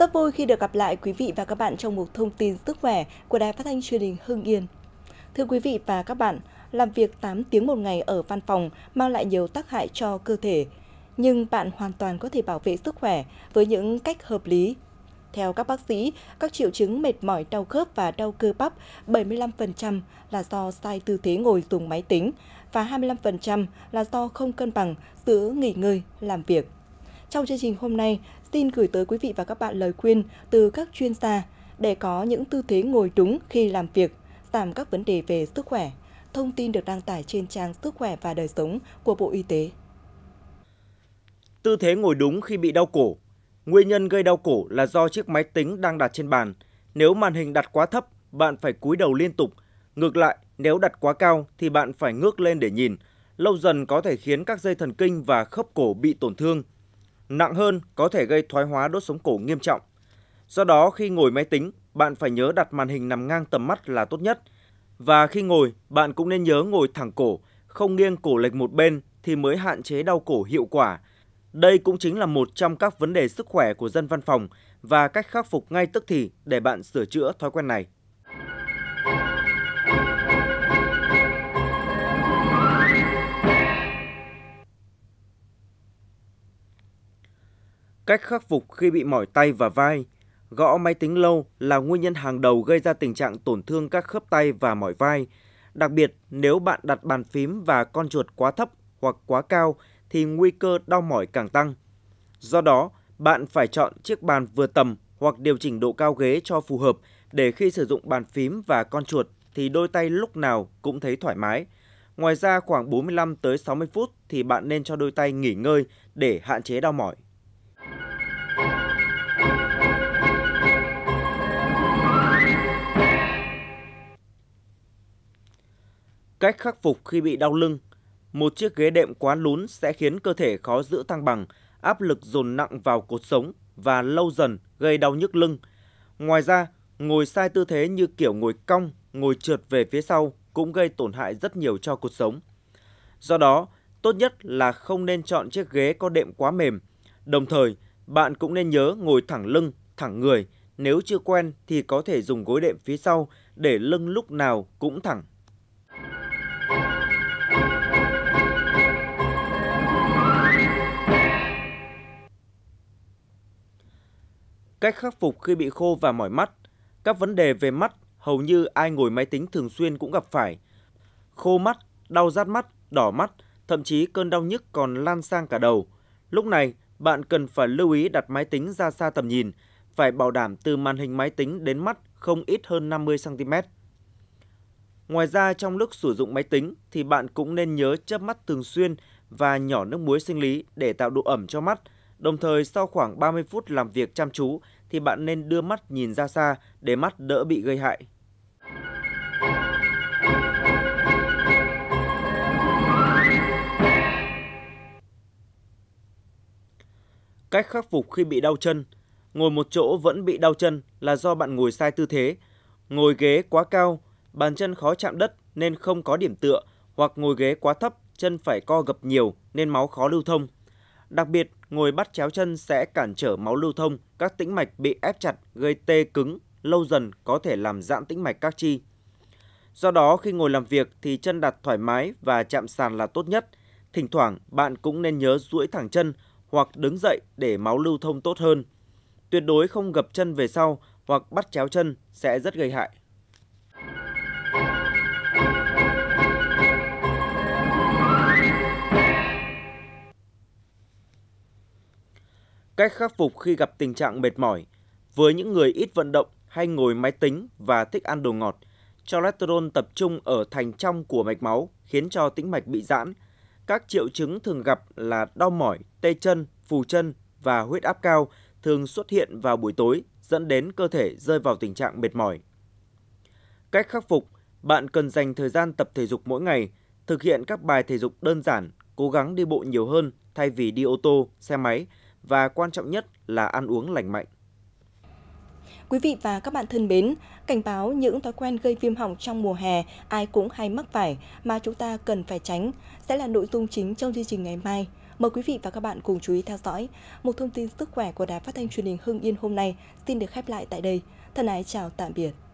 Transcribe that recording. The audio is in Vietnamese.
Rất vui khi được gặp lại quý vị và các bạn trong một thông tin sức khỏe của Đài Phát thanh truyền hình Hưng Yên. Thưa quý vị và các bạn, làm việc 8 tiếng một ngày ở văn phòng mang lại nhiều tác hại cho cơ thể, nhưng bạn hoàn toàn có thể bảo vệ sức khỏe với những cách hợp lý. Theo các bác sĩ, các triệu chứng mệt mỏi đau khớp và đau cơ bắp 75% là do sai tư thế ngồi dùng máy tính và 25% là do không cân bằng giữa nghỉ ngơi, làm việc. Trong chương trình hôm nay, xin gửi tới quý vị và các bạn lời khuyên từ các chuyên gia để có những tư thế ngồi đúng khi làm việc, giảm các vấn đề về sức khỏe. Thông tin được đăng tải trên trang Sức khỏe và đời sống của Bộ Y tế. Tư thế ngồi đúng khi bị đau cổ. Nguyên nhân gây đau cổ là do chiếc máy tính đang đặt trên bàn. Nếu màn hình đặt quá thấp, bạn phải cúi đầu liên tục. Ngược lại, nếu đặt quá cao thì bạn phải ngước lên để nhìn. Lâu dần có thể khiến các dây thần kinh và khớp cổ bị tổn thương, nặng hơn có thể gây thoái hóa đốt sống cổ nghiêm trọng. Do đó khi ngồi máy tính, bạn phải nhớ đặt màn hình nằm ngang tầm mắt là tốt nhất. Và khi ngồi, bạn cũng nên nhớ ngồi thẳng cổ, không nghiêng cổ lệch một bên thì mới hạn chế đau cổ hiệu quả. Đây cũng chính là một trong các vấn đề sức khỏe của dân văn phòng và cách khắc phục ngay tức thì để bạn sửa chữa thói quen này. Cách khắc phục khi bị mỏi tay và vai, gõ máy tính lâu là nguyên nhân hàng đầu gây ra tình trạng tổn thương các khớp tay và mỏi vai. Đặc biệt, nếu bạn đặt bàn phím và con chuột quá thấp hoặc quá cao thì nguy cơ đau mỏi càng tăng. Do đó, bạn phải chọn chiếc bàn vừa tầm hoặc điều chỉnh độ cao ghế cho phù hợp để khi sử dụng bàn phím và con chuột thì đôi tay lúc nào cũng thấy thoải mái. Ngoài ra khoảng 45 tới 60 phút thì bạn nên cho đôi tay nghỉ ngơi để hạn chế đau mỏi. Cách khắc phục khi bị đau lưng Một chiếc ghế đệm quá lún sẽ khiến cơ thể khó giữ thăng bằng, áp lực dồn nặng vào cột sống và lâu dần gây đau nhức lưng. Ngoài ra, ngồi sai tư thế như kiểu ngồi cong, ngồi trượt về phía sau cũng gây tổn hại rất nhiều cho cột sống. Do đó, tốt nhất là không nên chọn chiếc ghế có đệm quá mềm. Đồng thời, bạn cũng nên nhớ ngồi thẳng lưng, thẳng người. Nếu chưa quen thì có thể dùng gối đệm phía sau để lưng lúc nào cũng thẳng. cách khắc phục khi bị khô và mỏi mắt. Các vấn đề về mắt hầu như ai ngồi máy tính thường xuyên cũng gặp phải. Khô mắt, đau rát mắt, đỏ mắt, thậm chí cơn đau nhức còn lan sang cả đầu. Lúc này, bạn cần phải lưu ý đặt máy tính ra xa tầm nhìn, phải bảo đảm từ màn hình máy tính đến mắt không ít hơn 50 cm. Ngoài ra trong lúc sử dụng máy tính thì bạn cũng nên nhớ chớp mắt thường xuyên và nhỏ nước muối sinh lý để tạo độ ẩm cho mắt Đồng thời sau khoảng 30 phút làm việc chăm chú thì bạn nên đưa mắt nhìn ra xa để mắt đỡ bị gây hại. Cách khắc phục khi bị đau chân Ngồi một chỗ vẫn bị đau chân là do bạn ngồi sai tư thế. Ngồi ghế quá cao, bàn chân khó chạm đất nên không có điểm tựa hoặc ngồi ghế quá thấp, chân phải co gập nhiều nên máu khó lưu thông, Đặc biệt, ngồi bắt chéo chân sẽ cản trở máu lưu thông, các tĩnh mạch bị ép chặt gây tê cứng, lâu dần có thể làm giãn tĩnh mạch các chi. Do đó, khi ngồi làm việc thì chân đặt thoải mái và chạm sàn là tốt nhất. Thỉnh thoảng, bạn cũng nên nhớ duỗi thẳng chân hoặc đứng dậy để máu lưu thông tốt hơn. Tuyệt đối không gập chân về sau hoặc bắt chéo chân sẽ rất gây hại. Cách khắc phục khi gặp tình trạng mệt mỏi với những người ít vận động hay ngồi máy tính và thích ăn đồ ngọt, cholesterol tập trung ở thành trong của mạch máu khiến cho tĩnh mạch bị giãn. Các triệu chứng thường gặp là đau mỏi, tê chân, phù chân và huyết áp cao thường xuất hiện vào buổi tối dẫn đến cơ thể rơi vào tình trạng mệt mỏi. Cách khắc phục, bạn cần dành thời gian tập thể dục mỗi ngày, thực hiện các bài thể dục đơn giản, cố gắng đi bộ nhiều hơn thay vì đi ô tô, xe máy – và quan trọng nhất là ăn uống lành mạnh. Quý vị và các bạn thân mến, cảnh báo những thói quen gây viêm họng trong mùa hè ai cũng hay mắc phải mà chúng ta cần phải tránh sẽ là nội dung chính trong chương trình ngày mai. Mời quý vị và các bạn cùng chú ý theo dõi. Một thông tin sức khỏe của Đài Phát thanh Truyền hình Hưng Yên hôm nay xin được khép lại tại đây. Thân ái chào tạm biệt.